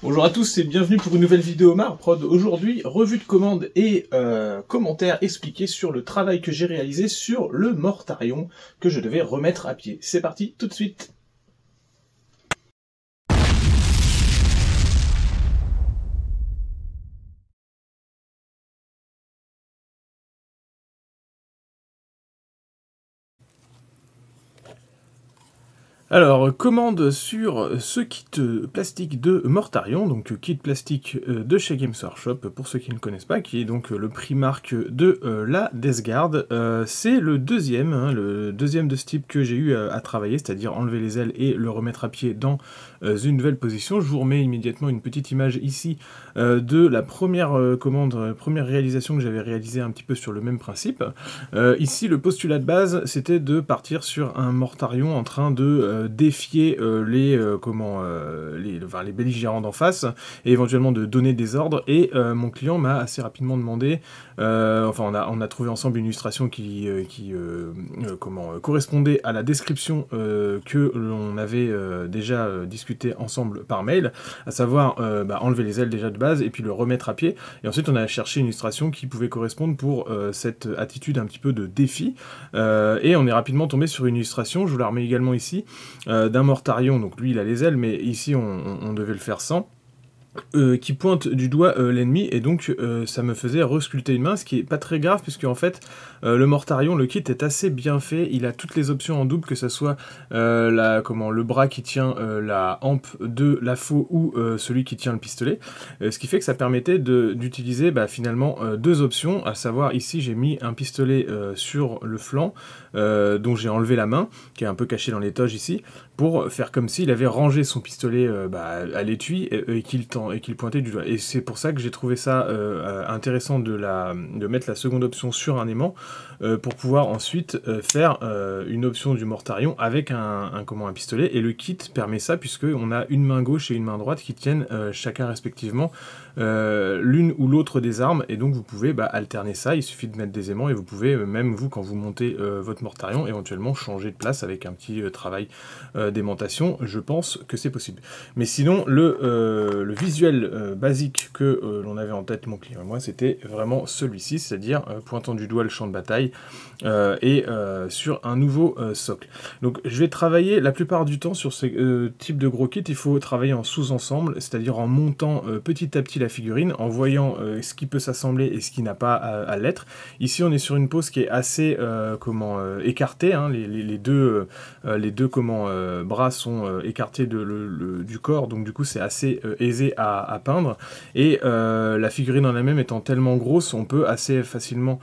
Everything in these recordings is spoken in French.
Bonjour à tous et bienvenue pour une nouvelle vidéo Mar Prod. Aujourd'hui, revue de commande et euh, commentaires expliqués sur le travail que j'ai réalisé sur le Mortarion que je devais remettre à pied. C'est parti, tout de suite Alors, commande sur ce kit plastique de Mortarion, donc kit plastique euh, de chez Games Workshop, pour ceux qui ne connaissent pas, qui est donc euh, le Primark de euh, la Death Guard. c'est le deuxième, hein, le deuxième de ce type que j'ai eu à, travailler, c'est-à-dire enlever les ailes et le remettre à pied dans une nouvelle position. Je vous remets immédiatement une petite image ici de la première commande, première réalisation que j'avais réalisée un petit peu sur le même principe. ici, le postulat de base, c'était de partir sur un Mortarion en train de euh, défier euh, les, euh, comment, les, les belligérants d'en face et éventuellement de donner des ordres. Et mon client m'a assez rapidement demandé, enfin on a, trouvé ensemble une illustration qui, comment, correspondait à la description que l'on avait déjà discuté ensemble par mail, à savoir bah, enlever les ailes déjà de base et puis le remettre à pied. Et ensuite on a cherché une illustration qui pouvait correspondre pour cette attitude un petit peu de défi. et on est rapidement tombé sur une illustration, je vous la remets également ici, euh, d'un Mortarion, donc lui il a les ailes, mais ici on, devait le faire sans. Euh, qui pointe du doigt euh, l'ennemi et donc ça me faisait resculter une main, ce qui est pas très grave puisque en fait le Mortarion, le kit est assez bien fait, il a toutes les options en double que ce soit la, comment, le bras qui tient la hampe de la faux ou celui qui tient le pistolet, ce qui fait que ça permettait d'utiliser bah, finalement deux options, à savoir ici j'ai mis un pistolet sur le flanc euh, dont j'ai enlevé la main, qui est un peu cachée dans l'étage ici, pour faire comme s'il avait rangé son pistolet euh, bah, à l'étui et, qu'il pointait du doigt. Et c'est pour ça que j'ai trouvé ça euh, intéressant de, mettre la seconde option sur un aimant, pour pouvoir ensuite faire une option du mortarion avec un, un pistolet. Et le kit permet ça, puisqu'on a une main gauche et une main droite qui tiennent chacun respectivement euh, l'une ou l'autre des armes, et donc vous pouvez bah, alterner ça, il suffit de mettre des aimants, et vous pouvez, euh, même vous, quand vous montez euh, votre mortarion, éventuellement changer de place avec un petit travail d'aimantation, je pense que c'est possible. Mais sinon, le, le visuel basique que l'on avait en tête, mon client et moi, c'était vraiment celui-ci, c'est-à-dire pointant du doigt le champ de bataille, et sur un nouveau socle. Donc je vais travailler la plupart du temps sur ce type de gros kit, il faut travailler en sous-ensemble, c'est-à-dire en montant petit à petit la figurine en voyant euh, ce qui peut s'assembler et ce qui n'a pas à, l'être. Ici, on est sur une pose qui est assez euh, comment euh, écartée. Hein. les, deux, les deux comment, bras sont écartés du corps, donc du coup, c'est assez aisé à, peindre. Et la figurine en elle-même étant tellement grosse, on peut assez facilement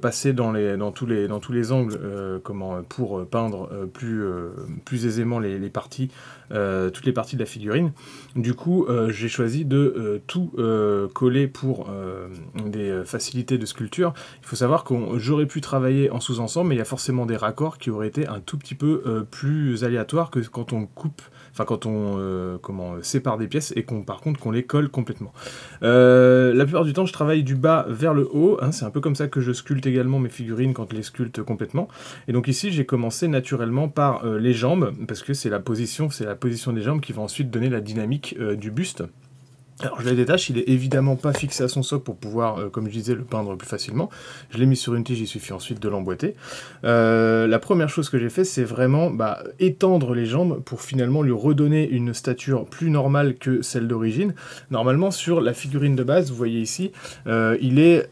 passer dans, les, dans, tous les, dans tous les angles comment, pour peindre plus, plus aisément les parties, toutes les parties de la figurine. Du coup, j'ai choisi de tout euh, coller pour euh, des euh, facilités de sculpture, il faut savoir que j'aurais pu travailler en sous-ensemble, mais il y a forcément des raccords qui auraient été un tout petit peu plus aléatoires que quand on coupe, enfin quand on sépare des pièces et qu'on par contre qu'on les colle complètement. la plupart du temps, je travaille du bas vers le haut, hein, c'est un peu comme ça que je sculpte également mes figurines quand je les sculpte complètement. Et donc ici, j'ai commencé naturellement par les jambes, parce que c'est la position, c'est la position des jambes qui va ensuite donner la dynamique du buste. Alors je la détache, il est évidemment pas fixé à son socle pour pouvoir, euh, comme je disais, le peindre plus facilement. Je l'ai mis sur une tige, il suffit ensuite de l'emboîter. Euh, la première chose que j'ai fait, c'est vraiment bah, étendre les jambes pour finalement lui redonner une stature plus normale que celle d'origine. Normalement sur la figurine de base, vous voyez ici, euh, il est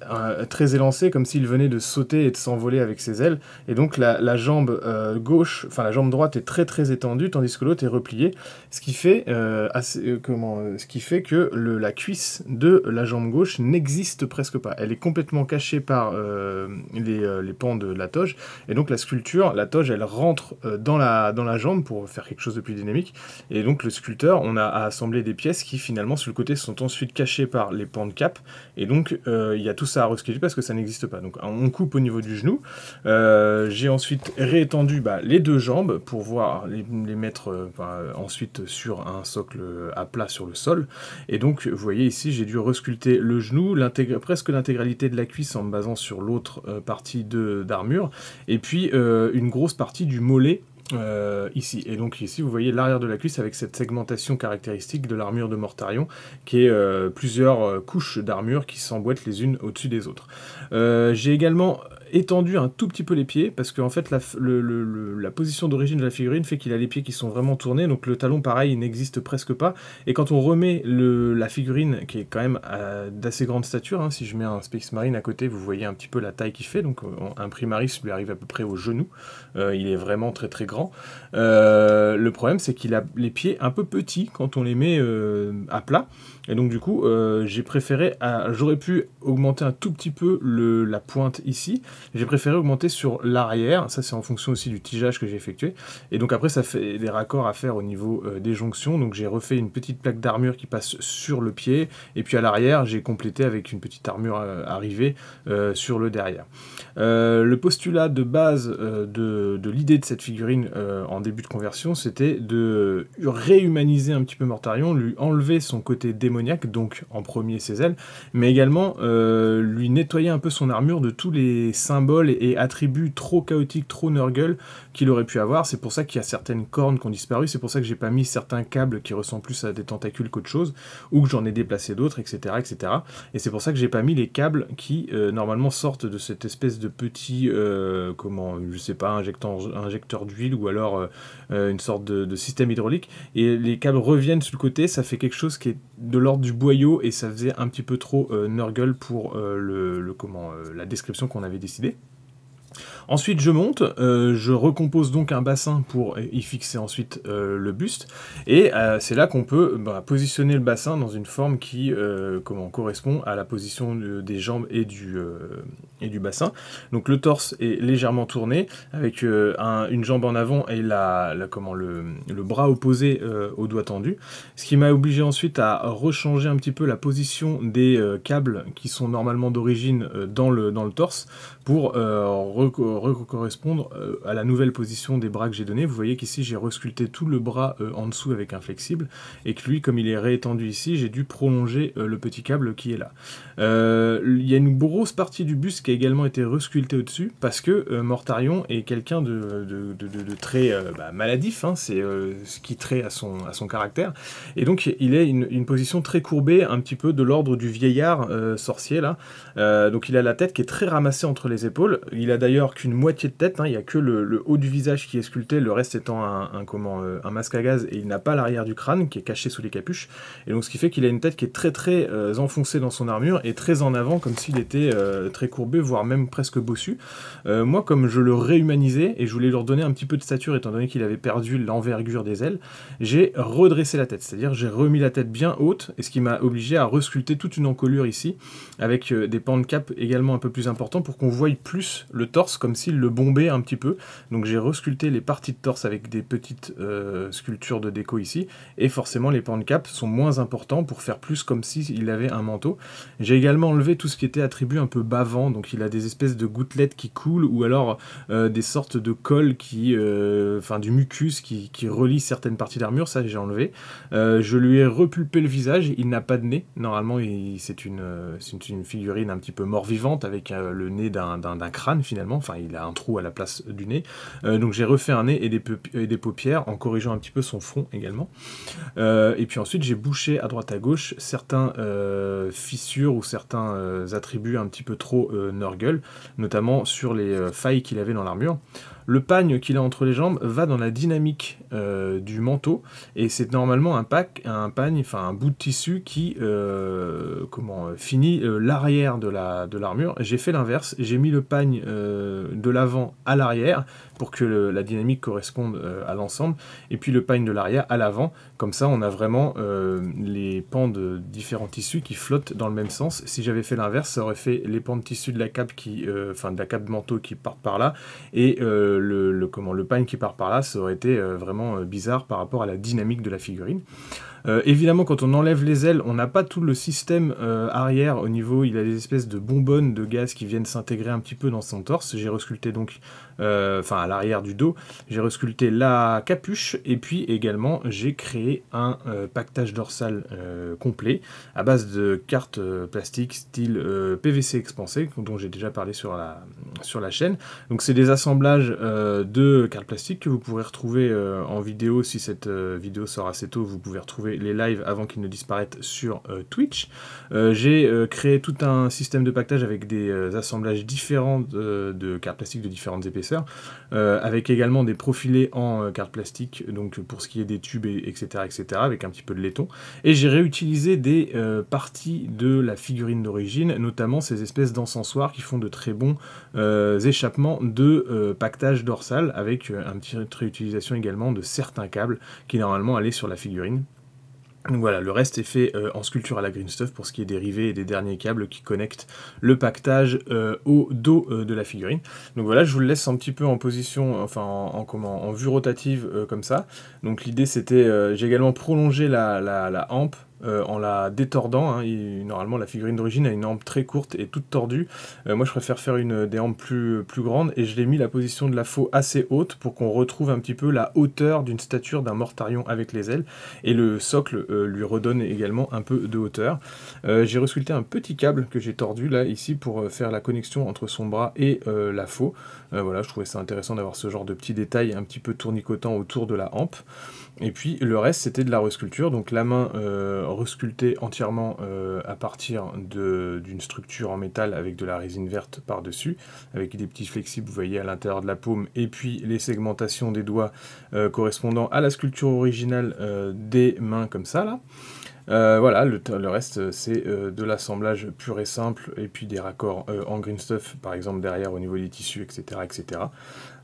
très élancé comme s'il venait de sauter et de s'envoler avec ses ailes. Et donc la, jambe gauche, enfin la jambe droite est très très étendue, tandis que l'autre est repliée, ce qui fait, assez, comment, ce qui fait que le, la cuisse de la jambe gauche n'existe presque pas. Elle est complètement cachée par euh, les, euh, les, pans de la toge. Et donc la sculpture, la toge, elle rentre euh, dans, la, dans la jambe pour faire quelque chose de plus dynamique. Et donc le sculpteur, on a assemblé des pièces qui finalement sur le côté sont ensuite cachées par les pans de cap. Et donc il y a tout ça à resculpter parce que ça n'existe pas. Donc on coupe au niveau du genou. J'ai ensuite réétendu bah, les deux jambes pour voir les, mettre bah, ensuite sur un socle à plat sur le sol. Et donc, vous voyez ici, j'ai dû resculpter le genou, presque l'intégralité de la cuisse en me basant sur l'autre euh, partie d'armure, et puis euh, une grosse partie du mollet euh, ici. Et donc ici, vous voyez l'arrière de la cuisse avec cette segmentation caractéristique de l'armure de Mortarion, qui est plusieurs couches d'armure qui s'emboîtent les unes au-dessus des autres. J'ai également étendu un tout petit peu les pieds, parce qu'en en fait, la, la position d'origine de la figurine fait qu'il a les pieds qui sont vraiment tournés, donc le talon, pareil, n'existe presque pas. Et quand on remet la figurine, qui est quand même euh, d'assez grande stature, hein, si je mets un Space Marine à côté, vous voyez un petit peu la taille qu'il fait, donc un Primaris lui arrive à peu près au genou, euh, il est vraiment très très grand. Euh, euh, le problème, c'est qu'il a les pieds un peu petits quand on les met euh, à plat. Et donc, du coup, euh, j'ai préféré. Ah, j'aurais pu augmenter un tout petit peu la pointe ici. J'ai préféré augmenter sur l'arrière. Ça, c'est en fonction aussi du tigeage que j'ai effectué. Et donc, après, ça fait des raccords à faire au niveau des jonctions. Donc, j'ai refait une petite plaque d'armure qui passe sur le pied. Et puis, à l'arrière, j'ai complété avec une petite armure arrivée sur le derrière. le postulat de base de, de l'idée de cette figurine en début de conversion, c'était de euh, réhumaniser un petit peu Mortarion, lui enlever son côté démoniaque, donc en premier ses ailes, mais également euh, lui nettoyer un peu son armure de tous les symboles et attributs trop chaotiques, trop nurgle qu'il aurait pu avoir. C'est pour ça qu'il y a certaines cornes qui ont disparu, c'est pour ça que j'ai pas mis certains câbles qui ressemblent plus à des tentacules qu'autre chose, ou que j'en ai déplacé d'autres, etc., etc. Et c'est pour ça que j'ai pas mis les câbles qui euh, normalement sortent de cette espèce de petit, comment, je sais pas, injecteur, injecteur d'huile ou alors une sorte de, système hydraulique, et les câbles reviennent sur le côté, ça fait quelque chose qui est de l'ordre du boyau, et ça faisait un petit peu trop euh, Nurgle pour euh, le, comment, euh, la description qu'on avait décidée. Ensuite, je monte, euh, je recompose donc un bassin pour y fixer ensuite euh, le buste, et euh, c'est là qu'on peut bah, positionner le bassin dans une forme qui correspond à la position des jambes et du, bassin. Donc le torse est légèrement tourné, avec une jambe en avant et la, comment, le, bras opposé au doigt tendu, ce qui m'a obligé ensuite à rechanger un petit peu la position des câbles qui sont normalement d'origine dans, le, dans le torse pour correspondre euh, à la nouvelle position des bras que j'ai donné. Vous voyez qu'ici j'ai resculpté tout le bras euh, en dessous avec un flexible et que lui comme il est réétendu ici j'ai dû prolonger euh, le petit câble qui est là. Il y a une grosse partie du bus qui a également été resculptée au-dessus parce que Mortarion est quelqu'un de, très bah, maladif, hein. c'est ce qui trait à son, à son caractère et donc il est une, position très courbée, un petit peu de l'ordre du vieillard sorcier là. donc il a la tête qui est très ramassée entre les épaules. Il a d'ailleurs qu'une moitié de tête, hein, il n'y a que le, haut du visage qui est sculpté, le reste étant un, comment, euh, un masque à gaz, et il n'a pas l'arrière du crâne qui est caché sous les capuches, et donc ce qui fait qu'il a une tête qui est très très euh, enfoncée dans son armure et très en avant, comme s'il était euh, très courbé, voire même presque bossu. moi, comme je le réhumanisais et je voulais leur donner un petit peu de stature, étant donné qu'il avait perdu l'envergure des ailes, j'ai redressé la tête, c'est-à-dire j'ai remis la tête bien haute, et ce qui m'a obligé à resculpter toute une encolure ici, avec des pans de cap également un peu plus importants pour qu'on voie plus le torse comme s'il le bombait un petit peu. Donc j'ai resculpté les parties de torse avec des petites euh, sculptures de déco ici. Et forcément les pans de cap sont moins importants pour faire plus comme s'il avait un manteau. J'ai également enlevé tout ce qui était attribué un peu bavant. Donc il a des espèces de gouttelettes qui coulent ou alors euh, des sortes de cols qui... Euh, enfin du mucus qui, relie certaines parties d'armure. Ça j'ai enlevé. je lui ai repulpé le visage. Il n'a pas de nez. Normalement c'est une, une, figurine un petit peu mort-vivante avec le nez d'un crâne finalement. Enfin, il a un trou à la place du nez. Euh, donc j'ai refait un nez et des, paupières en corrigeant un petit peu son front également. Euh, et puis ensuite, j'ai bouché à droite à gauche certains euh, fissures ou certains attributs un petit peu trop Nurgle, notamment sur les failles qu'il avait dans l'armure le pagne qu'il a entre les jambes va dans la dynamique euh, du manteau et c'est normalement un pack, un pagne, enfin un bout de tissu qui euh, comment euh, finit l'arrière de la de l'armure. J'ai fait l'inverse, j'ai mis le pagne de l'avant à l'arrière, pour que la dynamique corresponde euh, à l'ensemble, et puis le pagne de l'arrière à l'avant, comme ça on a vraiment euh, les pans de différents tissus qui flottent dans le même sens. Si j'avais fait l'inverse, ça aurait fait les pans de tissu de la cape qui, euh, enfin de la cape manteau qui part par là, et le, le, comment, le qui part par là, ça aurait été vraiment bizarre par rapport à la dynamique de la figurine. Euh, évidemment, quand on enlève les ailes, on n'a pas tout le système euh, arrière au niveau. Il a des espèces de bonbonnes de gaz qui viennent s'intégrer un petit peu dans son torse. J'ai resculpté donc, euh, enfin à l'arrière du dos, j'ai resculpté la capuche et puis également j'ai créé un pactage dorsal complet à base de cartes plastiques style PVC expansé dont j'ai déjà parlé sur la, sur la chaîne. Donc c'est des assemblages de cartes plastiques que vous pourrez retrouver en vidéo si cette vidéo sort assez tôt. Vous pouvez retrouver les lives avant qu'ils ne disparaissent sur euh, Twitch. Euh, j'ai euh, créé tout un système de pactage avec des assemblages différents de, cartes plastiques de différentes épaisseurs, avec également des profilés en cartes plastiques, donc pour ce qui est des tubes, etc., etc., avec un petit peu de laiton. Et j'ai réutilisé des parties de la figurine d'origine, notamment ces espèces d'encensoirs qui font de très bons échappements de pactage dorsal, avec un petit réutilisation également de certains câbles qui normalement allaient sur la figurine. Donc voilà, le reste est fait euh, en sculpture à la green stuff pour ce qui est des rivets et des derniers câbles qui connectent le pactage euh, au dos euh, de la figurine. Donc voilà, je vous le laisse un petit peu en position, enfin en, comment, en vue rotative comme ça. Donc l'idée c'était, j'ai également prolongé la, la hampe euh, en la détordant. Hein. normalement, la figurine d'origine a une hampe très courte et toute tordue. Euh, moi, je préfère faire une, des hampes plus, plus grandes et je l'ai mis la position de la faux assez haute pour qu'on retrouve un petit peu la hauteur d'une stature d'un mortarion avec les ailes. Et le socle euh, lui redonne également un peu de hauteur. j'ai resculpté un petit câble que j'ai tordu là, ici, pour faire la connexion entre son bras et la faux. voilà, je trouvais ça intéressant d'avoir ce genre de petits détails un petit peu tournicotant autour de la hampe. Et puis, le reste, c'était de la resculpture. Donc, la main resculpté entièrement euh, à partir d'une structure en métal avec de la résine verte par-dessus, avec des petits flexibles, vous voyez, à l'intérieur de la paume, et puis les segmentations des doigts euh, correspondant à la sculpture originale euh, des mains comme ça, là. voilà, le, reste c'est de l'assemblage pur et simple, et puis des raccords en green stuff, par exemple derrière au niveau des tissus, etc. etc.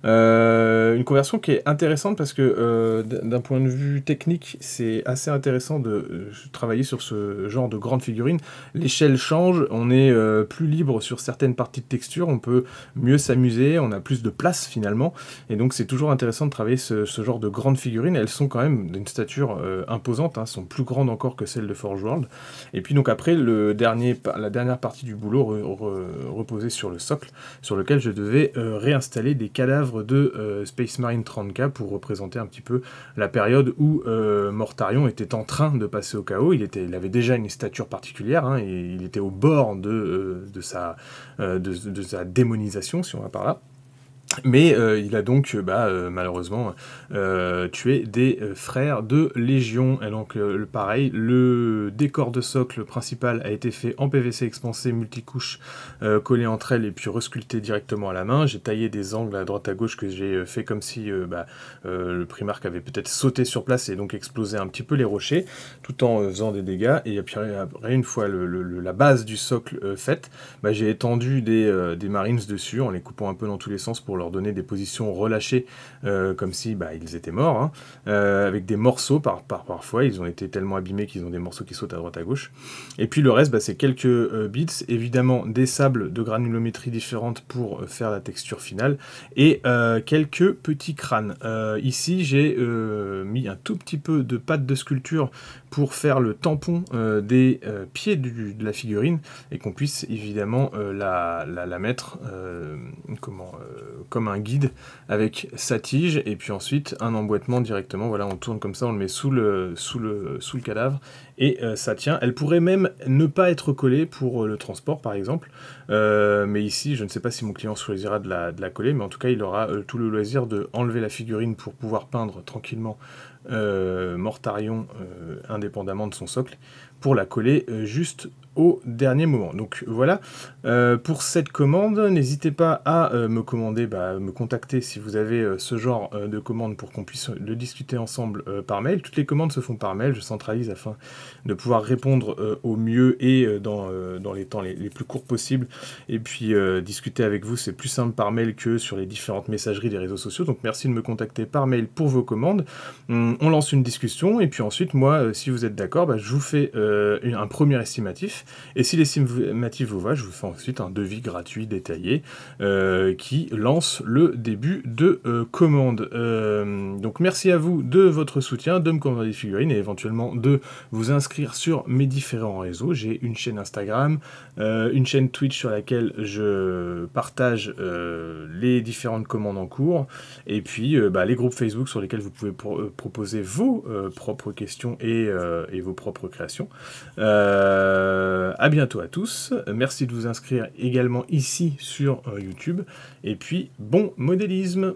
Euh, une conversion qui est intéressante parce que euh, d'un point de vue technique, c'est assez intéressant de euh, travailler sur ce genre de grande figurine. L'échelle change, on est plus libre sur certaines parties de texture, on peut mieux s'amuser, on a plus de place finalement. Et donc c'est toujours intéressant de travailler ce, genre de grande figurine Elles sont quand même d'une stature imposante, hein, sont plus grandes encore que celles de Forge World. Et puis donc après, le dernier, la dernière partie du boulot reposait sur le socle sur lequel je devais réinstaller des cadavres de euh, Space Marine 30K pour représenter un petit peu la période où euh, Mortarion était en train de passer au chaos. Il, était, il avait déjà une stature particulière, hein, et il était au bord de, euh, sa, de sa démonisation, si on va par là. Mais euh, il a donc euh, bah, euh, malheureusement tué des frères de Légion. Et donc pareil, le décor de socle principal a été fait en PVC expansé, multicouche, collé entre elles et puis resculpté directement à la main. J'ai taillé des angles à droite à gauche que j'ai fait comme si bah, le Primark avait peut-être sauté sur place et donc explosé un petit peu les rochers, tout en faisant des dégâts. Et puis après, une fois la base du socle faite, bah, j'ai étendu des, des marines dessus en les coupant un peu dans tous les sens pour leur donner des positions relâchées, euh, comme si bah, ils étaient morts, hein. euh, avec des morceaux par, parfois, ils ont été tellement abîmés qu'ils ont des morceaux qui sautent à droite à gauche. Et puis le reste, bah, c'est quelques euh, bits, évidemment des sables de granulométrie différentes pour faire la texture finale, et quelques petits crânes. ici, j'ai mis un tout petit peu de pâte de sculpture pour faire le tampon euh, des euh, pieds de la figurine et qu'on puisse évidemment euh, la, la, mettre comme un guide avec sa tige et puis ensuite un emboîtement directement. Voilà, on tourne comme ça, on le met sous le, sous le, sous le cadavre et ça tient. Elle pourrait même ne pas être collée pour le transport par exemple, mais ici je ne sais pas si mon client choisira de la, de la coller, mais en tout cas il aura tout le loisir de enlever la figurine pour pouvoir peindre tranquillement euh, Mortarion euh, indépendamment de son socle pour la coller euh, juste au dernier moment. Donc voilà, euh, pour cette commande, n'hésitez pas à euh, me commander, bah, me contacter si vous avez euh, ce genre de commande pour qu'on puisse le discuter ensemble par mail. Toutes les commandes se font par mail, je centralise afin de pouvoir répondre au mieux et dans, dans, les temps les, plus courts possibles. Et puis discuter avec vous, c'est plus simple par mail que sur les différentes messageries des réseaux sociaux. Donc merci de me contacter par mail pour vos commandes. Hum, on lance une discussion et puis ensuite, moi, si vous êtes d'accord, bah, je vous fais un premier estimatif et si les l'estimatif vous voient je vous fais ensuite un devis gratuit détaillé euh, qui lance le début de euh, commande. Euh, donc merci à vous de votre soutien, de me commander des figurines et éventuellement de vous inscrire sur mes différents réseaux. J'ai une chaîne Instagram, une chaîne Twitch sur laquelle je partage les différentes commandes en cours et puis bah, les groupes Facebook sur lesquels vous pouvez proposer vos propres questions et, vos propres créations. Euh, a euh, à bientôt à tous. Merci de vous inscrire également ici sur euh, YouTube. Et puis, bon modélisme!